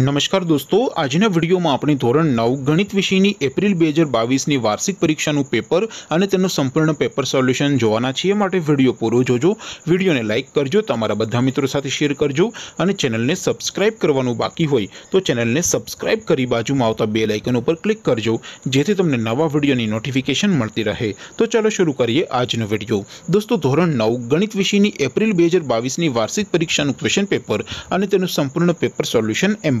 નમસ્કાર દોસ્તો આજના વિડીયોમાં આપણે ધોરણ નવ ગણિત વિષયની એપ્રિલ બે હજાર બાવીસની વાર્ષિક પરીક્ષાનું પેપર અને તેનું સંપૂર્ણ પેપર સોલ્યુશન જોવાના છીએ માટે વિડીયો પૂરો જોજો વિડીયોને લાઇક કરજો તમારા બધા મિત્રો સાથે શેર કરજો અને ચેનલને સબસ્ક્રાઇબ કરવાનું બાકી હોય તો ચેનલને સબસ્ક્રાઇબ કરી બાજુમાં આવતા બે લાઇકન ઉપર ક્લિક કરજો જેથી તમને નવા વિડીયોની નોટિફિકેશન મળતી રહે તો ચાલો શરૂ કરીએ આજનો વિડીયો દોસ્તો ધોરણ નવ ગણિત વિષયની એપ્રિલ બે હજાર બાવીસની વાર્ષિક પરીક્ષાનું ક્વેશ્ચન પેપર અને તેનું સંપૂર્ણ પેપર સોલ્યુશન એમ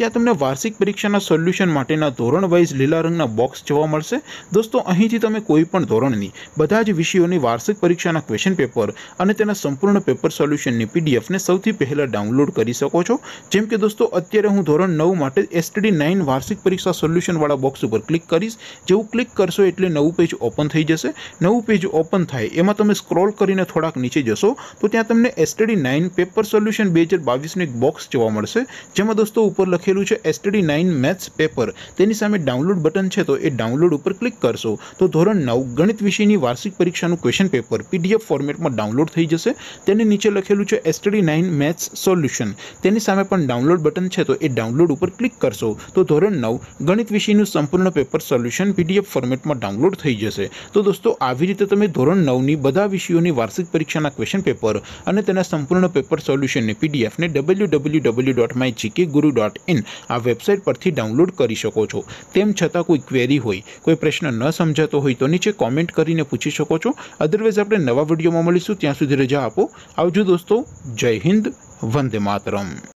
ત્યાં તમને વાર્ષિક પરીક્ષાનો સોલ્યુશન માટેનો ધોરણ વાઇઝ લેલા રંગનો બોક્સ જોવા મળશે દોસ્તો અહીંથી તમે કોઈ પણ ધોરણની બધા જ વિષયોની વાર્ષિક પરીક્ષાના ક્વેશ્ચન પેપર અને તેના સંપૂર્ણ પેપર સોલ્યુશનની પીડીએફ ને સૌથી પહેલા ડાઉનલોડ કરી શકો છો જેમ કે દોસ્તો અત્યારે હું ધોરણ 9 માટે STD 9 વાર્ષિક પરીક્ષા સોલ્યુશન વાળો બોક્સ ઉપર ક્લિક કરીશ જેવું ક્લિક કરશો એટલે નવું પેજ ઓપન થઈ જશે નવું પેજ ઓપન થાય એમાં તમે સ્ક્રોલ કરીને થોડાક નીચે જશો તો ત્યાં તમને STD 9 પેપર સોલ્યુશન 2022 નો એક બોક્સ જોવા મળશે જેમાં દોસ્તો ઉપર ખેલું છે STD 9 મેથ્સ પેપર તેની સામે ડાઉનલોડ બટન છે તો એ ડાઉનલોડ ઉપર ક્લિક કરશો તો ધોરણ 9 ગણિત વિષયની વાર્ષિક પરીક્ષાનું ક્વેશ્ચન પેપર PDF ફોર્મેટમાં ડાઉનલોડ થઈ જશે તેની નીચે લખેલું છે STD 9 મેથ્સ સોલ્યુશન તેની સામે પણ ડાઉનલોડ બટન છે તો એ ડાઉનલોડ ઉપર ક્લિક કરશો તો ધોરણ 9 ગણિત વિષયનું સંપૂર્ણ પેપર સોલ્યુશન PDF ફોર્મેટમાં ડાઉનલોડ થઈ જશે તો દોસ્તો આવી રીતે તમે ધોરણ 9 ની બધા વિષયોની વાર્ષિક પરીક્ષાના ક્વેશ્ચન પેપર અને તેના સંપૂર્ણ પેપર સોલ્યુશન ને PDF ને www.mygkguru.com આ વેબસાઈટ પરથી ડાઉનલોડ કરી શકો છો તેમ છતાં કોઈ ક્વેરી હોય કોઈ પ્રશ્ન ન સમજતો હોય તો નીચે કમેન્ટ કરીને પૂછી શકો છો અધરવાઇઝ આપણે નવા વિડિયોમાં મળીશું ત્યાં સુધી રહેજો આપો આવજો દોસ્તો જય હિન્દ વંદે માતરમ